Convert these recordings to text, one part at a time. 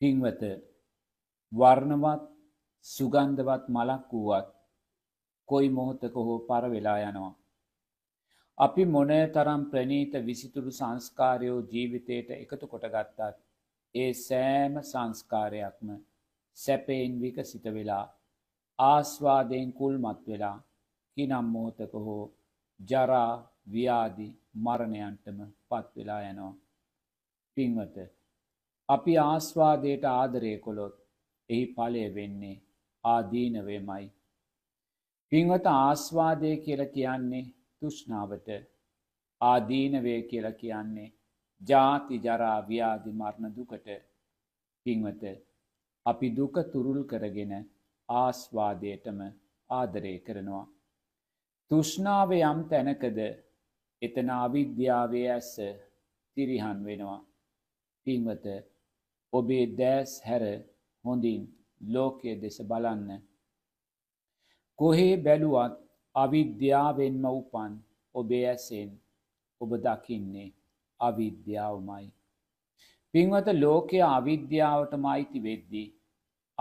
පින්වත වර්ණවත් සුගන්ධවත් මලක් වුවත් කොයි මොහොතක හෝ පර වෙලා යනවා. අපි මොනය තරම් ප්‍රනීත විසිතුරු සංස්කාරයෝ ජීවිතයට එකතු කොටගත්තත් ඒ සෑම සංස්කාරයක්ම සැපයෙන් විකසිත වෙලා ආස්වාදයෙන් කුල්මත් වෙලා කිනම් මෝතක හෝ ජරා ව්‍යාදි මරණයන්ටම පත්වෙලා යනවා. පින්වත අපි ආස්වාදයට ආදරය කොළොත් එහි ඵලය වෙන්නේ ආදීනවයමයි. පින්වත ආස්වාදය කියල කියන්නේ තුෂ්ණාවට ආදීනවය කියල කියන්නේ ජාති ජරා ව්‍යාධි මරණ දුකට පින්වත අපි දුක තුරුල් කරගෙන ආස්වාදයටම ආදරය කරනවා. තුෂ්ණාව යම් තැනකද එතන අවිද්‍යාවේ ඇස තිරිහන් වෙනවා. පින්වත ඔබේ දෑස් හැර හොඳින් ලෝකය දෙස බලන්න. කොහේ බැලුවත් අවිද්‍යාවෙන්ම උපන් ඔබේ ඇසෙන් ඔබ දකින්නේ අවිද්‍යාවමයි. පින්වත ලෝකය අවිද්‍යාවටම අයිති වෙද්දී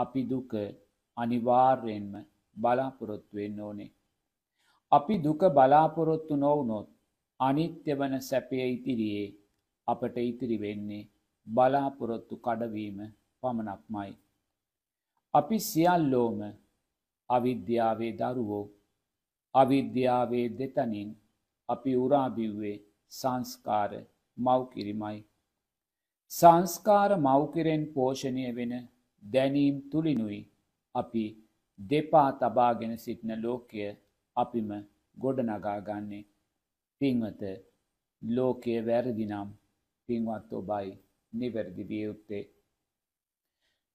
අපි දුක අනිවාර්යෙන්ම බලාපොරොත්තුවෙන්න ඕනේ. අපි දුක බලාපොරොත්තු නොවනොත් අනිත්‍ය වන සැපය ඉතිරියේ අපට ඉතිරි වෙන්නේ බලාපොරොත්තු කඩවීම පමණක්මයි. අපි සියල්ලෝම අවිද්‍යාවේ දරුවෝ අවිද්‍යාවේ දෙතනින් අපි උරාබිව්වේ සංස්කාර මව්කිරිමයි. සංස්කාර මව්කිරෙන් පෝෂණය වෙන දැනීම් තුළිනුයි අපි දෙපා තබාගෙන සිටින ලෝකය අපිම ගොඩනගාගන්නේ පින්වත ලෝකය වැරදිනම් පින්වත් ඔබයි නිවැරදි විය යුත්තේ.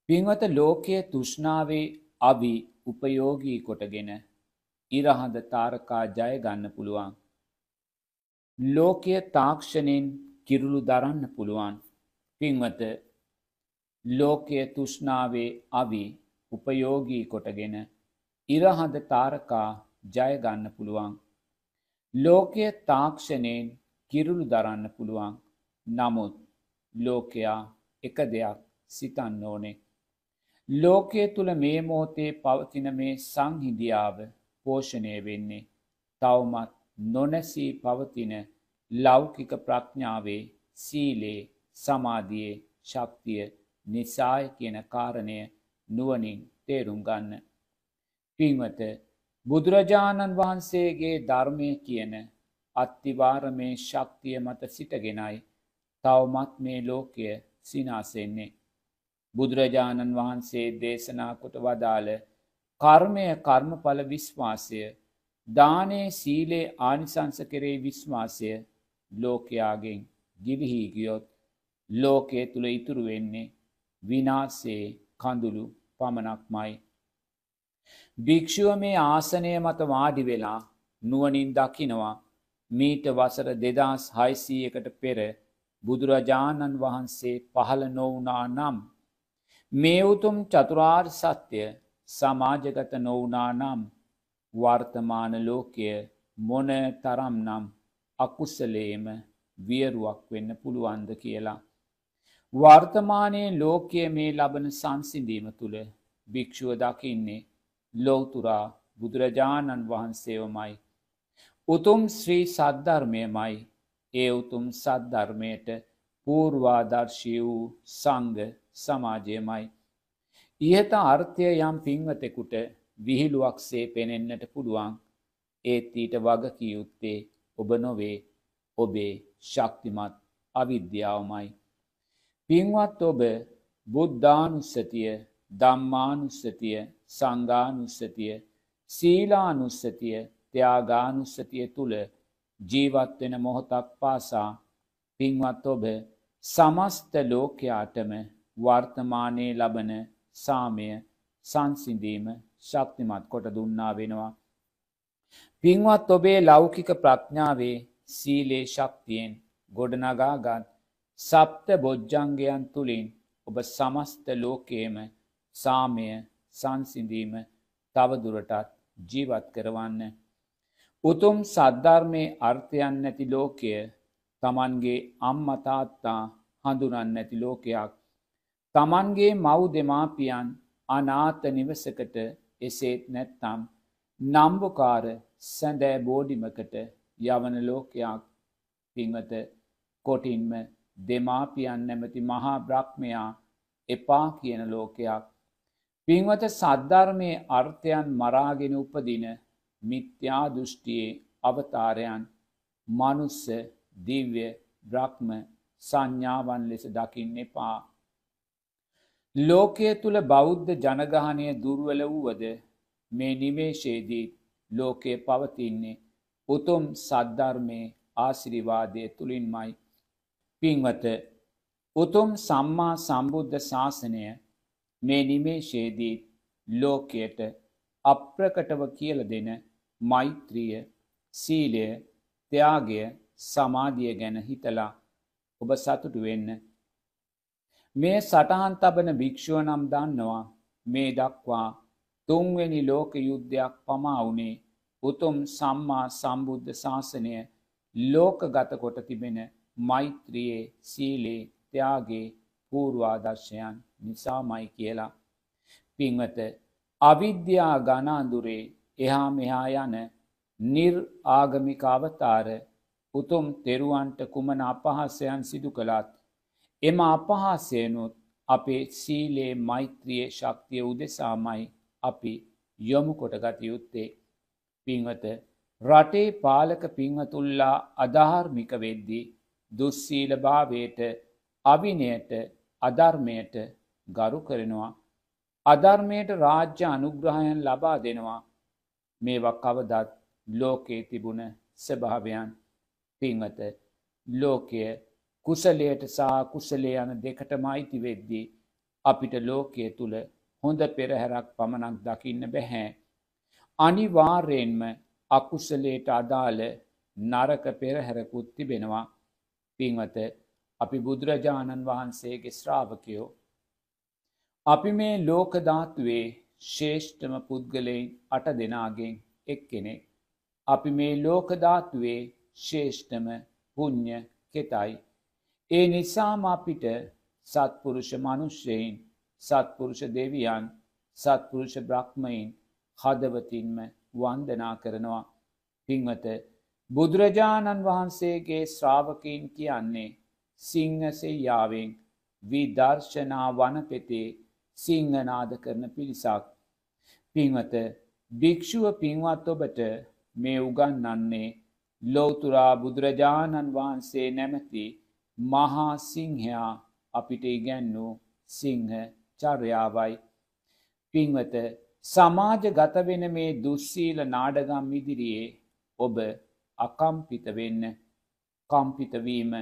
පින්වත ලෝකය තුෂ්ණාවේ අවි උපයෝගී කොටගෙන ඉරහඳ තාරකා ජය ගන්න පුළුවන්. ලෝකය තාක්ෂණයෙන් කිරුළු දරන්න පුළුවන් පින්වත ලෝකය තුෂ්ණාවේ අවි උපයෝගී කොටගෙන ඉරහඳ තාරකා ජයගන්න පුළුවන්. ලෝකය තාක්ෂණයෙන් කිරුළු දරන්න පුළුවන් නමුත් ලෝකයා එක දෙයක් සිතන්න ඕනේ. ලෝකය තුළ මේ මෝතේ පවතින මේ සංහිදියාව පෝෂණය වෙන්නේ තවමත් නොනැසී පවතින ලෞකික ප්‍රඥාවේ සීලේ සමාධියේ ශක්තිය නිසාය කියන කාරණය නුවනින් තේරුම් ගන්න. පින්වත බුදුරජාණන් වහන්සේගේ ධර්මය කියන අත්තිවාර මේ ශක්තිය මත සිටගෙනයි තවමත් මේ ලෝකය සිනාසෙන්නේ. බුදුරජාණන් වහන්සේ දේශනාකොට වදාළ කර්මය කර්මඵල විශ්වාසය දානේ සීලේ ආනිසංස කරේ විශ්වාසය ලෝකයාගෙන් ගිවිහිගියොත් ලෝකය තුළ ඉතුරු වෙන්නේ විනාසේ කඳුළු පමණක්මයි. භික්‍ෂුව මේ ආසනය මත වාඩි වෙලා නුවනින් දකිනවා මීට වසර දෙදස් හයිසීයකට පෙර බුදුරජාණන් වහන්සේ පහළ නොවනා නම්. මේ උතුම් චතුරාර් සත්‍යය සමාජගත නොවනා නම් වර්තමාන ලෝකය මොන තරම් නම් අකුස්සලේම වියරුවක් වෙන්න පුළුවන්ද කියලා. වර්තමානයේ ලෝකය මේ ලබන සංසිඳීම තුළ භික්‍ෂුව දකින්නේ ලෝතුරා බුදුරජාණන් වහන්සේවමයි. උතුම් ශ්‍රී සද්ධර්මයමයි ඒ උතුම් සද්ධර්මයට පූර්වාදර්ශී වූ සංග සමාජයමයි. ඉහත අර්ථය යම් පින්වතෙකුට විහිළුවක් සේ පෙනෙන්නට පුළුවන් ඒත් ඊට වගකියයුත්තේ ඔබ නොවේ ඔබේ ශක්තිමත් අවිද්‍යාවමයි. පින්වත් ඔබ බුද්ධානුස්සතිය දම්මානුස්සතිය සංගානුස්සතිය සීලානුස්සතිය ත්‍යයාගානුස්සතිය තුළ ජීවත් වෙන මොහොතක් පාසා පින්වත් ඔබ සමස්ත ලෝකයාටම වර්තමානයේ ලබන සාමය සංසිඳීම ශක්තිමත් කොට දුන්නා වෙනවා. පින්වත් ඔබේ ලෞකික ප්‍රඥාවේ සීලේ ශක්තියෙන් ගොඩනගාගත් සප්ත බොජ්ජංගයන් තුළින් ඔබ සමස්ත ලෝකයේම සාමය සංසිඳීම තවදුරටත් ජීවත් කරවන්න උතුම් සද්ධර්මය අර්ථයන් නැති ලෝකය තමන්ගේ අම්මතාත්තා හඳුනන් නැති ලෝකයක් තමන්ගේ මව් දෙමාපියන් අනාත නිවසකට එසේත් නැත්තම් නම්බුකාර සැඳෑ බෝඩිමකට යවන ලෝකයක් පින්වත කොටින්ම දෙමාපියන් නැමති මහා බ්‍රක්්මයා එපා කියන ලෝකයක්. පින්වත සද්ධර්මය අර්ථයන් මරාගෙන උපදින මිත්‍යා දෘෂ්ටියේ අවතාරයන් මනුස්ස දිව්‍ය බ්‍රහ්ම සංඥාවන් ලෙස දකින්න එපා. ලෝකය තුළ බෞද්ධ ජනගහනය දුර්වල වුවද මේ නිවේශයේදීත් ලෝකය පවතින්නේ උතුම් සද්ධර්මය ආසිරිවාදය තුළින්මයි. පින්වත උතුම් සම්මා සම්බුද්ධ ශාසනය මේ නිමේශයේදීත් ලෝකයට අප්‍රකටව කියල දෙන මෛත්‍රිය සීලය ත්‍යාගය සමාධිය ගැන හිතලා ඔබ සතුටු වෙන්න. මේ සටහන් තබන භික්‍ෂුව නම් දන්නවා මේ දක්වා තුන්වෙනි ලෝක යුද්ධයක් පමාවුනේ උතුම් සම්මා සම්බුද්ධ ශාසනය ලෝකගත කොට තිබෙන මෛත්‍රයේ සීලේ ත්‍යාගේ පූර්වාදර්ශයන් නිසාමයි කියලා. පින්වත අවිද්‍යා ගනාඳුරේ එහා මෙහා යන නිර් ආගමිකාවතාර උතුම් තෙරුවන්ට කුමන අපහාසයන් සිදු කළත් එම අපහාසයනුත් අපේ සීලේ මෛත්‍රිය ශක්තිය උදෙසාමයි අපි යොමු කොටගත යුත්තේ පිංවත රටේ පාලක පිංහතුල්ලා අධාර්මික වෙද්දී දුස්සීල භාවයට අවිනයට අධර්මයට ගරු කරනවා අධර්මයට රාජ්‍ය අනුග්‍රහයන් ලබා දෙනවා මේවා කවදත් ලෝකයේ තිබුණ ස්භාවයන් පිංවත ලෝකය කුසලයට සහ කුසලේ යන දෙකටම අයිති වෙද්දී අපිට ලෝකය තුළ හොඳ පෙරහැරක් පමණක් දකින්න බැහැ. අනිවාර්යෙන්ම අකුසලයට අදාළ නරක පෙරහැරකුත් තිබෙනවා පිංවත අපි බුදුරජාණන් වහන්සේගේ ශ්‍රාවකයෝ. අපි මේ ලෝකධාත්වේ ශේෂ්ඨම පුද්ගලයින් අට දෙනාගෙන් එක් කෙනෙක්. අපි මේ ලෝකධාතුවේ ශේෂ්ඨම පුං්ඥ කෙතයි. ඒ නිසාම අපිට සත්පුරුෂ මනුෂ්‍යයෙන් සත්පුරුෂ දෙවියන් සත්පුරුෂ බ්‍රහ්මයින් හදවතින්ම වන්දනා කරනවා. පින්වත බුදුරජාණන් වහන්සේගේ ශ්‍රාවකීන් කියන්නේ සිංහසෙයාාවෙන් විදර්ශනා වනපෙතේ සිංහනාද කරන පිරිසක්. පින්වත භික්‍ෂුව පින්වත් ඔබට මේ උගන්නන්නේ ලෝතුරා බුදුරජාණන් වහන්සේ නැමැති මහා සිංහයා අපිට ඉගැන්නු සිංහ චර්යාවයි. පින්වත සමාජ ගතවෙන මේ දුස්සීල නාඩගම් ඉදිරියේ ඔබ අකම්පිත වෙන්න කම්පිතවීම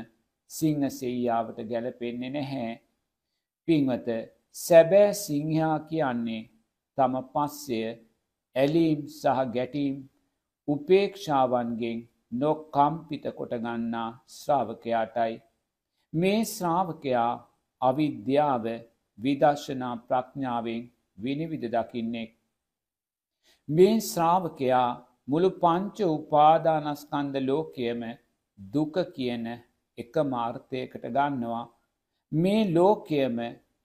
සිංහ සෙයියාවට ගැලපෙන්නේ නැහැ. පින්වත සැබෑ සිංහා කියන්නේ තම පස්සය ඇලීම් සහ ගැටීම් උපේක්ෂාවන්ගෙන් නොක්කම්පිත කොටගන්නා ශ්‍රාවකයාටයි. මේ ශ්‍රාවකයා අවිද්‍යාව විදර්ශනා ප්‍රඥාවෙන් විනිවිධ දකින්නෙක්. මේ ශ්‍රාවකයා මුළු පංච උපාදානස්කන්ද ලෝකයම දුක කියන එක මාර්ථයකට ගන්නවා. මේ ලෝකයම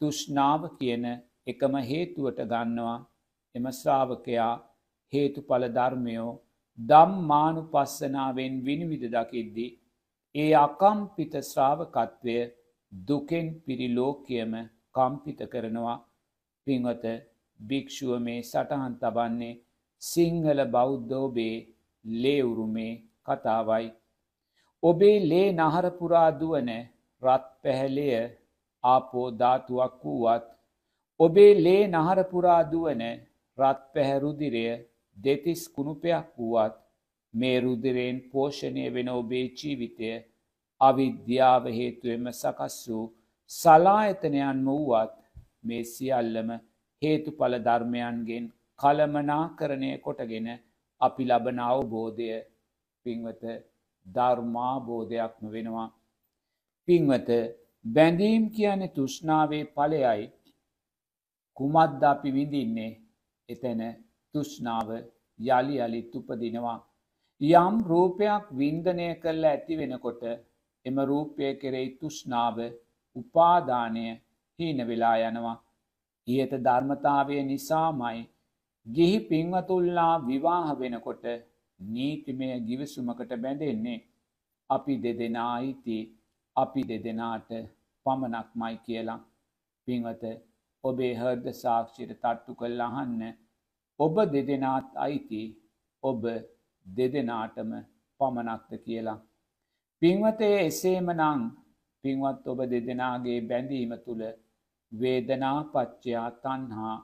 තුෂ්නාව කියන එකම හේතුවට ගන්නවා එම ශ්‍රාවකයා හේතුඵල ධර්මයෝ දම්මානු පස්සනාවෙන් විනිවිධ දකිද්දි. ඒ අකම්පිත ශ්‍රාවකත්වය දුකෙන් පිරිලෝකයම කම්පිත කරනවා පිංවත භික්‍ෂුව මේ සටහන් තබන්නේ සිංහල බෞද්ධෝබේ ලේවුරුමේ කතාවයි. ඔබේ ලේ නහරපුරාදුවන රත් පැහැලය ආපෝ ධාතුවක් වූවත් ඔබේ ලේ නහර පුරා දුවන රත් පැහැරුදිරය දෙතිස් කුණුපයක් වූවත් මේ රුදිරයෙන් පෝෂණය වෙන ඔබේ ජීවිතය අවිද්‍යාව හේතුවෙන්ම සකස් වූ සලායතනයන්ම වුවත් මේ සියල්ලම හේතුඵල ධර්මයන්ගෙන් කළමනාකරණය කොටගෙන අපි ලබන අවබෝධය පින්වත ධර්මාබෝධයක්ම වෙනවා. පින්වත බැඳීම් කියන තුෂ්ණාවේ ඵලයයි කුමද්ද අපි විඳින්නේ එතන තුෂ්ණාව යළි යළිත් උපදිනවා යම් රූපයක් වින්දනය කරලා ඇති වෙනකොට එම රූපය කෙරෙහි තුෂ්ණාව උපාදානය හීන වෙලා යනවා ඉහත ධර්මතාවය නිසාමයි ගිහි පින්වතුල්ලා විවාහ වෙනකොට නීතිමය ගිවිසුමකට බැඳෙන්නේ අපි දෙදෙනා අයිති අපි දෙදෙනාට පමණක්මයි කියලා පින්වත ඔබේ හර්ද සාක්ෂිර තට්ටු කල් අහන්න ඔබ දෙදෙනාත් අයිති ඔබ දෙදෙනාටම පමණක්ද කියලා. පින්වතය එසේම නං පින්වත් ඔබ දෙදෙනගේ බැඳීම තුළ වේදනාපච්චයා තන්හා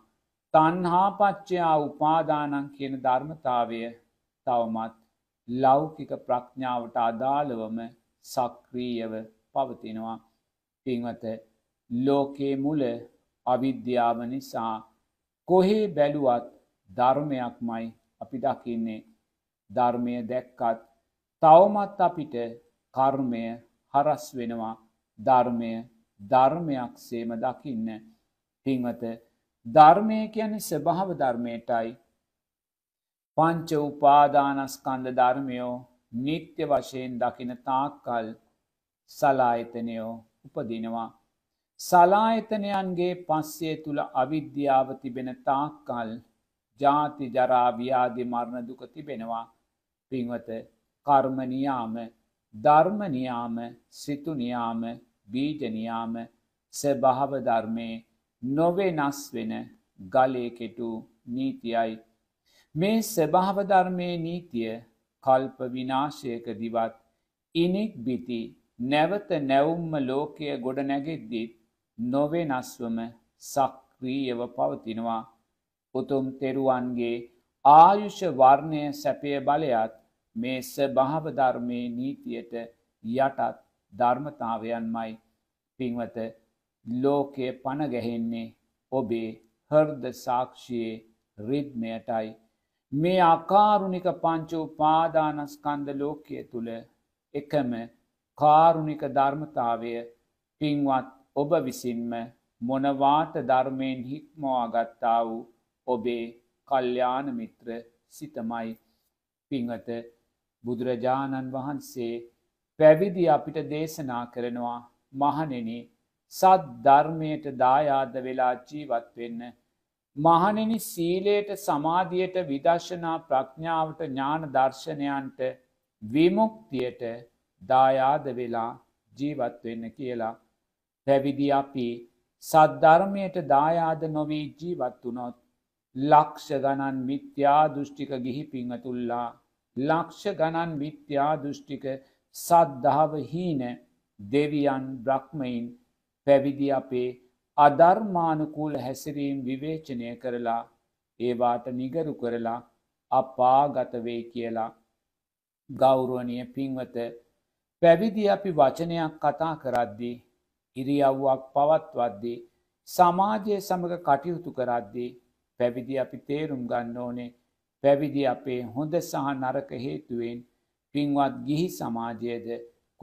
තන්හාපච්චයා උපාදානන් කියන ධර්මතාවය තවමත් ලෞකික ප්‍රඥාවට අදාළවම සක්‍රීයව පවතිනවා පින්වත ලෝකයේ මුල අවිද්‍යාව නිසා කොහේ බැලුවත් ධර්මයක් මයි අපි දකින්නේ ධර්මය දැක්කත් තවමත් අපිට කර්මය හරස් වෙනවා ධර්මය ධර්මයක් සේම දකින්න පින්වත ධර්මය කියන්නේ ස්වභාව ධර්මයටයි පංච උපාදානස්කන්ධ ධර්මයෝ නිත්‍ය වශයෙන් දකින තාක්කල් සලායතනයෝ උපදිනවා. සලායතනයන්ගේ පස්සේ තුළ අවිද්‍යාව තිබෙන තාක්කල් ජාති ජරාවියාදි මරණදුක තිබෙනවා පින්වත කර්මනියාම ධර්මනියාම සිතුනියාම බීජනියාම ස්භාවධර්මය නොවෙනස් වෙන ගලයකෙටු නීතියයි. මේ ස්භාවධර්මය නීතිය කල්ප විනාශයක දිවත් ඉනෙක් බිති නැවත නැවුම්ම ලෝකය ගොඩනැගෙද්දිත් නොවෙනස්වම සක්වීයව පවතිනවා උතුම් තෙරුවන්ගේ ආයුෂ වර්ණය සැපය බලයත් මේ ස්භාවධර්මය නීතියට යටත් ධර්මතාවයන්මයි පින්වත ලෝකය පණගැහෙන්නේ ඔබේ හර්ද සාක්ෂයේ රිද්මයටයි මේ අකාරුණික පංචෝ පාදානස්කන්ද ලෝකය තුළ එකම කාරුණික ධර්මතාවය පින්වත් ඔබ විසින්ම මොනවාට ධර්මයෙන් හික්මවාගත්තා වූ ඔබේ කල්්‍යාන මිත්‍ර සිතමයි පිංහත බුදුරජාණන් වහන්සේ පැවිදි අපිට දේශනා කරනවා මහනෙන සත් ධර්මයට දායාද වෙලා ජීවත්වෙන්න මහනෙනි සීලයට සමාධියට විදර්ශනා ප්‍රඥාවට ඥාන දර්ශනයන්ට විමුක්තියට දායාද වෙලා ජීවත් වෙන්න කියලා පැවිදි අපි සද්ධර්මයට දායාද නොවී ජීවත් වුනොත් ලක්ෂ ගණන් මිත්‍යා දෘෂ්ටික ගිහි පිංහතුල්ලා ලක්ෂ ගණන් මිත්‍යා දෘෂ්ටික සද්ධාව හීන දෙවියන් බ්‍රක්්මයින් පැවිදි අපේ අධර්මානුකූල හැසිරීම් විවේචනය කරලා ඒවාට නිගරු කරලා අපාගතවේ කියලා ගෞරුවනය පින්වත පැවිදි අපි වචනයක් කතා කරද්දී ඉරියව්වක් පවත්වද්දී සමාජය සමඟ කටයුතු කරද්දී පැවිදි අපි තේරුම් ගන්න ඕනේ පැවිදි අපේ හොඳ සහ නරක හේතුවෙන් පින්වත් ගිහි සමාජයද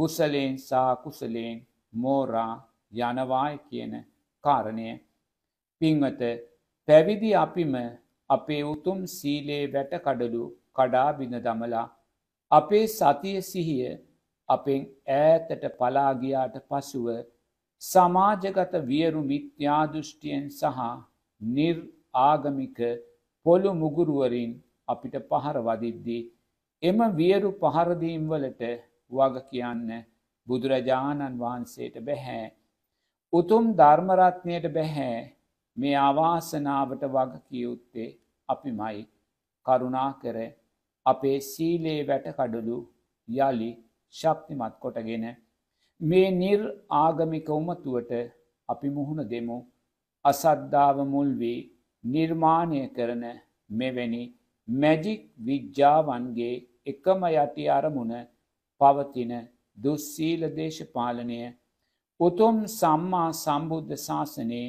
කුසලයෙන් සාකුසලයෙන් මෝරා යනවාය කියන කාරණය පින්වත පැවිදි අපිම අපේ උතුම් සීලේ වැටකඩලු කඩාබින දමලා අපේ සතිය සිහිය අපෙන් ඈතට පලාගියාට පසුව සමාජගත වියරු මිත්‍යාදෘෂ්ටියෙන් සහ නිර් ආගමික පොළු මුගුරුවරින් අපිට පහර වදිද්දී. එම වියරු පහරදීම්වලට වග කියන්න බුදුරජාණන් වහන්සේට බැහැ. උතුම් ධර්මරත්නයට බැහැ මේ අවාසනාවට වග කියයුත්තේ අපි මයි කරුණා කර අපේ සීලේ වැටකඩලු යළි ශක්තිමත් කොටගෙන මේ නිර් ආගමික උමතුවට අපි මුහුණ දෙමු අසද්ධාව මුල් වී නිර්මාණය කරන මෙවැනි මැජික් විද්‍යාවන්ගේ එකම යටි අරමුණ පවතින දුස්සීල දේශපාලනය උතුම් සම්මා සම්බුද්ධ ශාසනයේ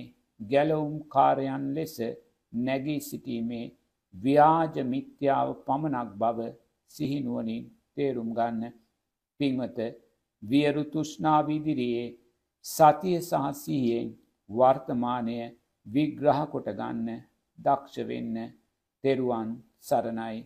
ගැලවුම් කාරයන් ලෙස නැගී සිටීමේ ව්‍යාජ මිත්‍යාව පමණක් බව සිහිනුවනින් තේරුම් ගන්න පින්වත වියරු තුෂ්ණාවිදිරියේ සතිය සහසීයෙන් වර්තමානය විග්‍රහ කොටගන්න දක්ෂවෙන්න තෙරුවන් සරණයි